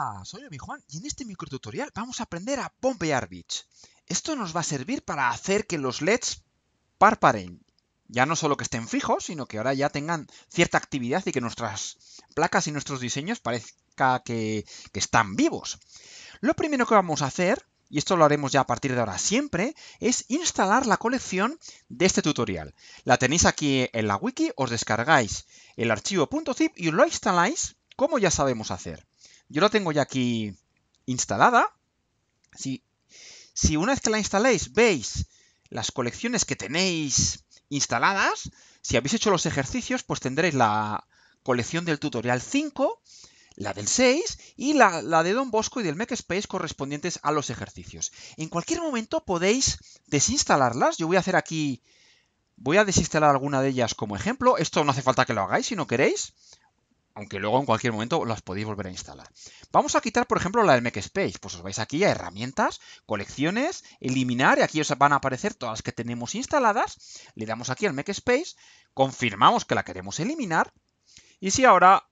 Hola, soy mi juan y en este microtutorial vamos a aprender a Pompear bits Esto nos va a servir para hacer que los LEDs parparen. Ya no solo que estén fijos, sino que ahora ya tengan cierta actividad y que nuestras placas y nuestros diseños parezca que, que están vivos. Lo primero que vamos a hacer, y esto lo haremos ya a partir de ahora siempre, es instalar la colección de este tutorial. La tenéis aquí en la wiki, os descargáis el archivo .zip y lo instaláis como ya sabemos hacer. Yo la tengo ya aquí instalada. Si, si una vez que la instaléis veis las colecciones que tenéis instaladas, si habéis hecho los ejercicios, pues tendréis la colección del tutorial 5, la del 6 y la, de Don Bosco y del Space correspondientes a los ejercicios. En cualquier momento podéis desinstalarlas. Yo voy a hacer aquí, voy a desinstalar alguna de ellas como ejemplo. Esto no hace falta que lo hagáis si no queréis aunque luego en cualquier momento las podéis volver a instalar. Vamos a quitar, por ejemplo, la del space Pues os vais aquí a herramientas, colecciones, eliminar, y aquí os van a aparecer todas las que tenemos instaladas. Le damos aquí al space confirmamos que la queremos eliminar, y si ahora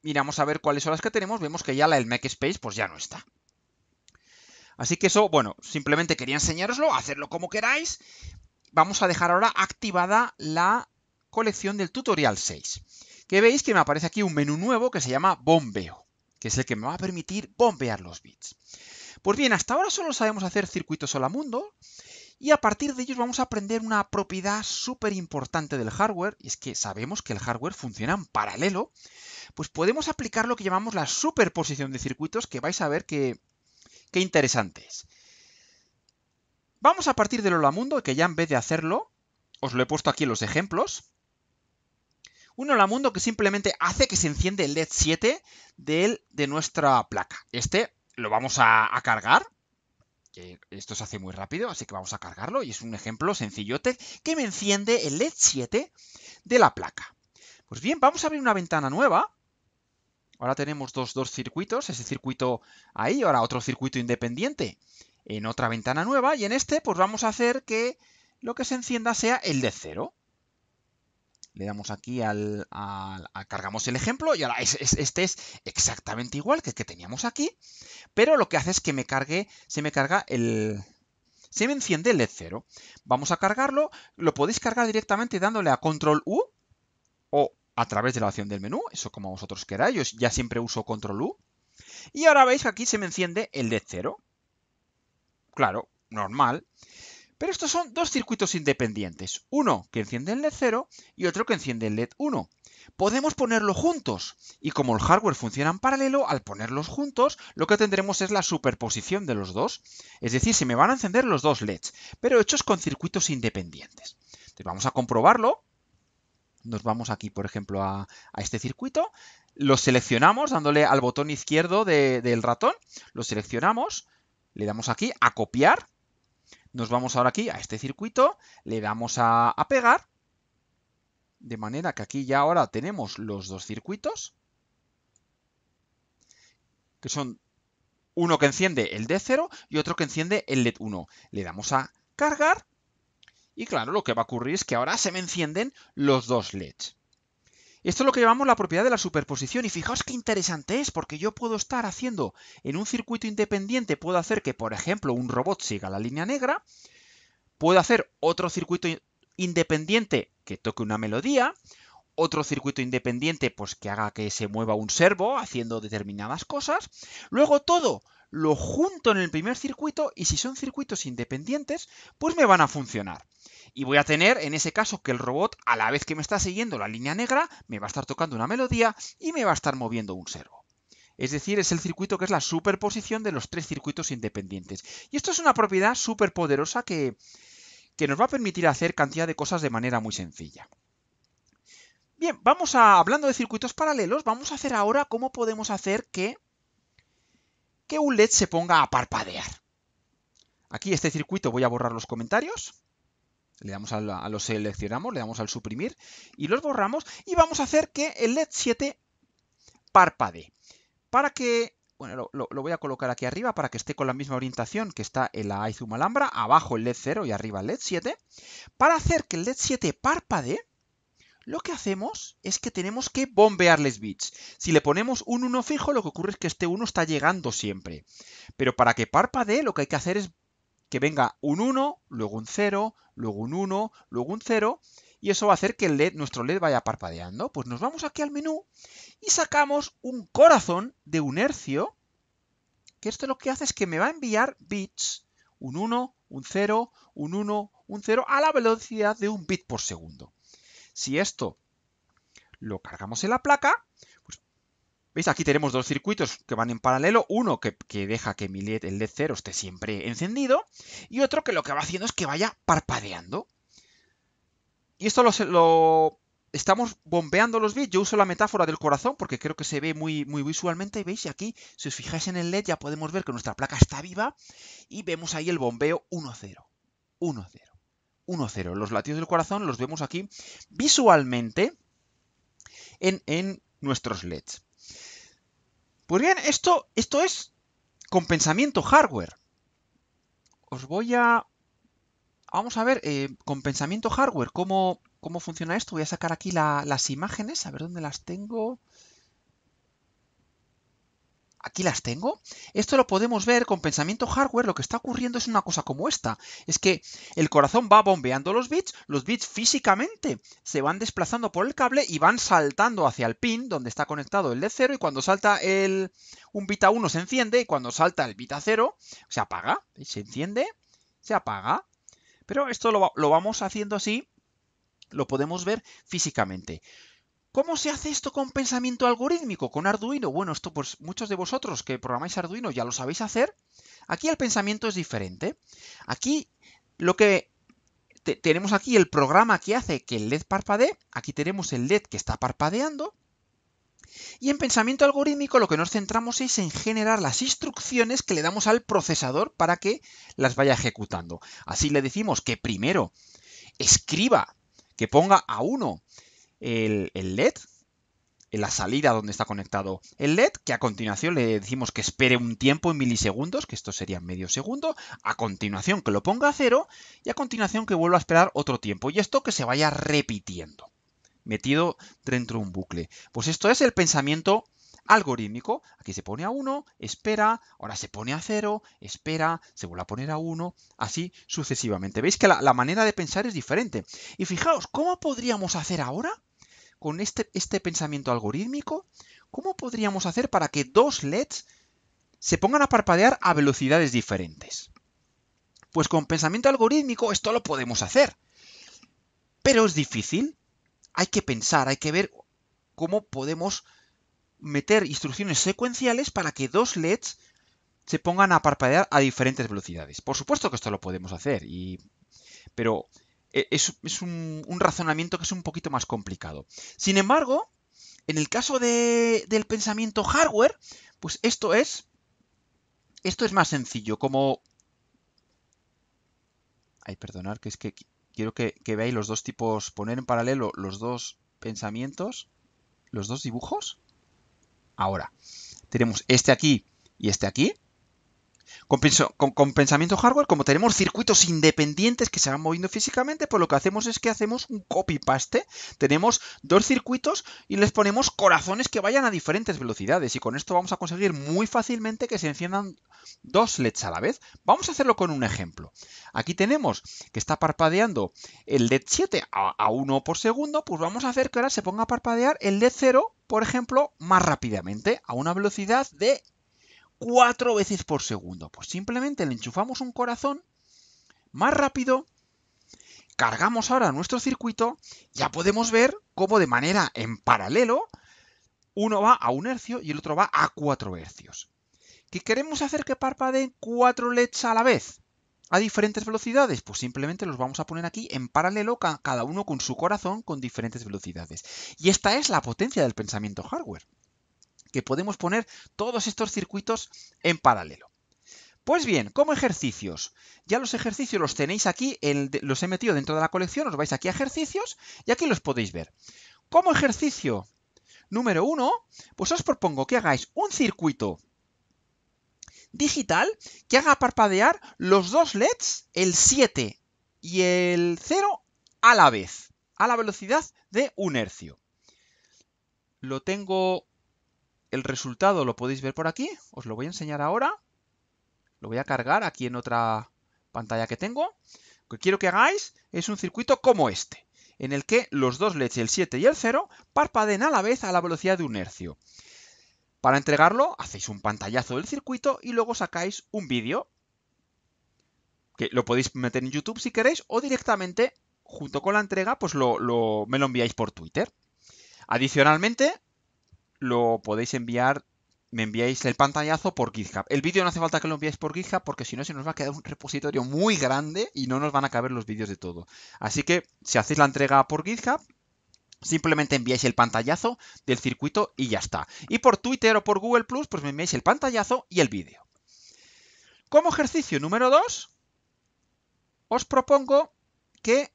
miramos a ver cuáles son las que tenemos, vemos que ya la del MakeSpace pues ya no está. Así que eso, bueno, simplemente quería enseñároslo, hacerlo como queráis. Vamos a dejar ahora activada la colección del tutorial 6 que veis que me aparece aquí un menú nuevo que se llama bombeo, que es el que me va a permitir bombear los bits. Pues bien, hasta ahora solo sabemos hacer circuitos hola mundo y a partir de ellos vamos a aprender una propiedad súper importante del hardware, y es que sabemos que el hardware funciona en paralelo, pues podemos aplicar lo que llamamos la superposición de circuitos, que vais a ver que, qué interesante Vamos a partir del Hola Mundo, que ya en vez de hacerlo, os lo he puesto aquí en los ejemplos, un hola mundo que simplemente hace que se enciende el LED 7 del, de nuestra placa. Este lo vamos a, cargar esto se hace muy rápido, así que vamos a cargarlo y es un ejemplo sencillote que me enciende el LED 7 de la placa. Pues bien, vamos a abrir una ventana nueva. Ahora tenemos dos, dos circuitos, ese circuito ahí, ahora otro circuito independiente en otra ventana nueva y en este pues vamos a hacer que lo que se encienda sea el LED 0. Le damos aquí al, cargamos el ejemplo y ahora este es exactamente igual que el que teníamos aquí, pero lo que hace es que me cargue, se me carga el, se me enciende el LED 0. Vamos a cargarlo, lo podéis cargar directamente dándole a control U o a través de la opción del menú, eso como vosotros queráis, yo ya siempre uso control U. Y ahora veis que aquí se me enciende el LED 0. Claro, normal. Pero estos son dos circuitos independientes, uno que enciende el LED 0 y otro que enciende el LED 1. Podemos ponerlo juntos y como el hardware funciona en paralelo, al ponerlos juntos lo que tendremos es la superposición de los dos, es decir, se me van a encender los dos LEDs, pero hechos con circuitos independientes. Entonces vamos a comprobarlo, nos vamos aquí por ejemplo a, este circuito, lo seleccionamos dándole al botón izquierdo del ratón, lo seleccionamos, le damos aquí a copiar nos vamos ahora aquí a este circuito, le damos a, pegar, de manera que aquí ya ahora tenemos los dos circuitos, que son uno que enciende el D0 y otro que enciende el LED1. Le damos a cargar y claro, lo que va a ocurrir es que ahora se me encienden los dos LEDs. Esto es lo que llamamos la propiedad de la superposición y fijaos qué interesante es porque yo puedo estar haciendo en un circuito independiente, puedo hacer que por ejemplo un robot siga la línea negra, puedo hacer otro circuito independiente que toque una melodía, otro circuito independiente pues que haga que se mueva un servo haciendo determinadas cosas. Luego todo lo junto en el primer circuito y si son circuitos independientes, pues me van a funcionar. Y voy a tener en ese caso que el robot, a la vez que me está siguiendo la línea negra, me va a estar tocando una melodía y me va a estar moviendo un servo. Es decir, es el circuito que es la superposición de los tres circuitos independientes. Y esto es una propiedad súper poderosa que, que nos va a permitir hacer cantidad de cosas de manera muy sencilla. Bien, vamos a, hablando de circuitos paralelos, vamos a hacer ahora cómo podemos hacer que, que un LED se ponga a parpadear. Aquí este circuito voy a borrar los comentarios. Le damos a, los seleccionamos, le damos al suprimir y los borramos y vamos a hacer que el LED 7 parpadee. Para que bueno, lo, lo, voy a colocar aquí arriba para que esté con la misma orientación que está en la iZoom Alhambra, abajo el LED 0 y arriba el LED 7. Para hacer que el LED 7 parpadee, lo que hacemos es que tenemos que bombearles bits. Si le ponemos un 1 fijo, lo que ocurre es que este 1 está llegando siempre. Pero para que parpadee, lo que hay que hacer es que venga un 1, luego un 0, luego un 1, luego un 0, y eso va a hacer que el LED, nuestro LED vaya parpadeando. Pues nos vamos aquí al menú y sacamos un corazón de un hercio, que esto lo que hace es que me va a enviar bits, un 1, un 0, un 1, un 0, a la velocidad de un bit por segundo. Si esto lo cargamos en la placa, pues, ¿veis? Aquí tenemos dos circuitos que van en paralelo. Uno que, deja que el LED 0 esté siempre encendido y otro que lo que va haciendo es que vaya parpadeando. Y esto lo, estamos bombeando los bits. Yo uso la metáfora del corazón porque creo que se ve muy, muy visualmente. ¿Veis? aquí, si os fijáis en el LED, ya podemos ver que nuestra placa está viva y vemos ahí el bombeo 1-0. 1-0. 1 Los latidos del corazón los vemos aquí visualmente en, en nuestros LEDs. Pues bien, esto, esto es con pensamiento hardware. Os voy a... Vamos a ver, eh, con pensamiento hardware, ¿cómo, ¿cómo, funciona esto? Voy a sacar aquí las imágenes, a ver dónde las tengo. Aquí las tengo. Esto lo podemos ver con pensamiento hardware. Lo que está ocurriendo es una cosa como esta. Es que el corazón va bombeando los bits. Los bits físicamente se van desplazando por el cable y van saltando hacia el pin donde está conectado el de 0 y cuando salta el, un bit a 1 se enciende y cuando salta el bit a 0 se apaga. Se enciende, se apaga. Pero esto lo vamos haciendo así. Lo podemos ver físicamente. ¿Cómo se hace esto con pensamiento algorítmico, con Arduino? Bueno, esto pues muchos de vosotros que programáis Arduino ya lo sabéis hacer. Aquí el pensamiento es diferente. Aquí lo que tenemos aquí el programa que hace que el LED parpadee, aquí tenemos el LED que está parpadeando, y en pensamiento algorítmico lo que nos centramos es en generar las instrucciones que le damos al procesador para que las vaya ejecutando. Así le decimos que primero escriba, que ponga a 1 el, LED, la salida donde está conectado el LED, que a continuación le decimos que espere un tiempo en milisegundos, que esto sería medio segundo, a continuación que lo ponga a cero y a continuación que vuelva a esperar otro tiempo y esto que se vaya repitiendo, metido dentro de un bucle. Pues esto es el pensamiento algorítmico, aquí se pone a uno, espera, ahora se pone a cero, espera, se vuelve a poner a 1, así sucesivamente. Veis que la manera de pensar es diferente. Y fijaos, ¿cómo podríamos hacer ahora? con este, este, pensamiento algorítmico, ¿cómo podríamos hacer para que dos LEDs se pongan a parpadear a velocidades diferentes? Pues con pensamiento algorítmico esto lo podemos hacer. Pero es difícil. Hay que pensar, hay que ver cómo podemos meter instrucciones secuenciales para que dos LEDs se pongan a parpadear a diferentes velocidades. Por supuesto que esto lo podemos hacer, pero eh, es, un, razonamiento que es un poquito más complicado. Sin embargo, en el caso de, del pensamiento hardware, pues esto es, esto es más sencillo, como... Ay, perdonar, que es que quiero que veáis los dos tipos, poner en paralelo los dos pensamientos, los dos dibujos. Ahora, tenemos este aquí y este aquí. Con, pensamiento hardware, como tenemos circuitos independientes que se van moviendo físicamente, pues lo que hacemos es que hacemos un copy-paste. Tenemos dos circuitos y les ponemos corazones que vayan a diferentes velocidades. Y con esto vamos a conseguir muy fácilmente que se enciendan dos LEDs a la vez. Vamos a hacerlo con un ejemplo. Aquí tenemos que está parpadeando el LED 7 a 1 por segundo, pues vamos a hacer que ahora se ponga a parpadear el LED 0, por ejemplo, más rápidamente, a una velocidad de cuatro veces por segundo. Pues simplemente le enchufamos un corazón más rápido, cargamos ahora nuestro circuito, ya podemos ver cómo de manera en paralelo uno va a un hercio y el otro va a cuatro hercios. ¿Qué queremos hacer que parpadeen cuatro LEDs a la vez? a diferentes velocidades? Pues simplemente los vamos a poner aquí en paralelo, cada uno con su corazón con diferentes velocidades. Y esta es la potencia del pensamiento hardware que podemos poner todos estos circuitos en paralelo. Pues bien, como ejercicios, ya los ejercicios los tenéis aquí, los he metido dentro de la colección, os vais aquí a ejercicios y aquí los podéis ver. Como ejercicio número uno, pues os propongo que hagáis un circuito digital que haga parpadear los dos LEDs, el 7 y el 0, a la vez, a la velocidad de un hercio. Lo tengo el resultado lo podéis ver por aquí, os lo voy a enseñar ahora. Lo voy a cargar aquí en otra pantalla que tengo. Lo que quiero que hagáis es un circuito como este, en el que los dos LEDs, el 7 y el 0, parpadeen a la vez a la velocidad de un hercio. Para entregarlo, hacéis un pantallazo del circuito y luego sacáis un vídeo, que lo podéis meter en YouTube si queréis, o directamente, junto con la entrega, pues me lo enviáis por Twitter. Adicionalmente, lo podéis enviar, me enviáis el pantallazo por GitHub. El vídeo no hace falta que lo enviéis por GitHub porque si no se nos va a quedar un repositorio muy grande y no nos van a caber los vídeos de todo. Así que si hacéis la entrega por GitHub, Simplemente enviáis el pantallazo del circuito y ya está. Y por Twitter o por Google Plus, pues me enviáis el pantallazo y el vídeo. Como ejercicio número 2, os propongo que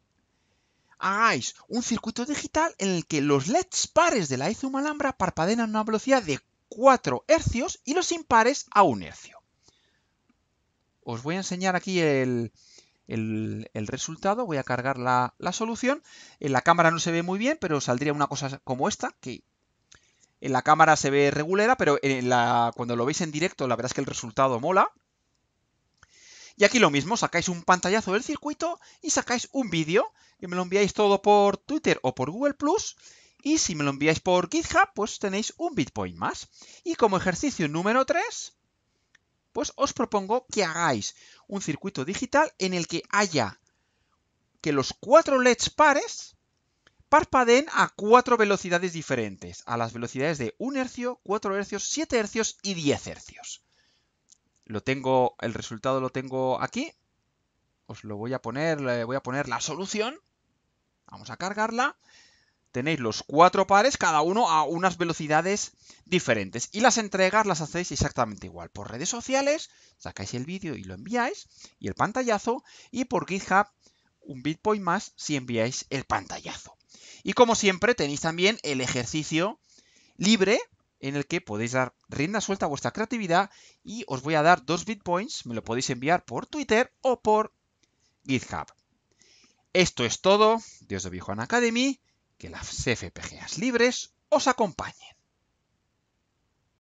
hagáis un circuito digital en el que los LEDs pares de la Izum Alhambra parpadean a una velocidad de 4 Hz y los impares a 1 hercio. Os voy a enseñar aquí el, el, resultado, voy a cargar la, solución. En la cámara no se ve muy bien, pero saldría una cosa como esta, que en la cámara se ve regulera, pero cuando lo veis en directo la verdad es que el resultado mola. Y aquí lo mismo, sacáis un pantallazo del circuito y sacáis un vídeo y me lo enviáis todo por Twitter o por Google ⁇ Plus y si me lo enviáis por GitHub, pues tenéis un Bitcoin más. Y como ejercicio número 3, pues os propongo que hagáis un circuito digital en el que haya que los cuatro LEDs pares parpadeen a cuatro velocidades diferentes, a las velocidades de 1 Hz, 4 Hz, 7 Hz y 10 Hz. Lo tengo, el resultado lo tengo aquí. Os lo voy a poner, le voy a poner la solución. Vamos a cargarla. Tenéis los cuatro pares, cada uno a unas velocidades diferentes. Y las entregas las hacéis exactamente igual. Por redes sociales, sacáis el vídeo y lo enviáis, y el pantallazo. Y por GitHub, un Bitcoin más si enviáis el pantallazo. Y como siempre, tenéis también el ejercicio libre en el que podéis dar rienda suelta a vuestra creatividad y os voy a dar dos bitpoints, me lo podéis enviar por Twitter o por GitHub. Esto es todo, Dios de Bijuan Academy, que las FPGAs libres os acompañen.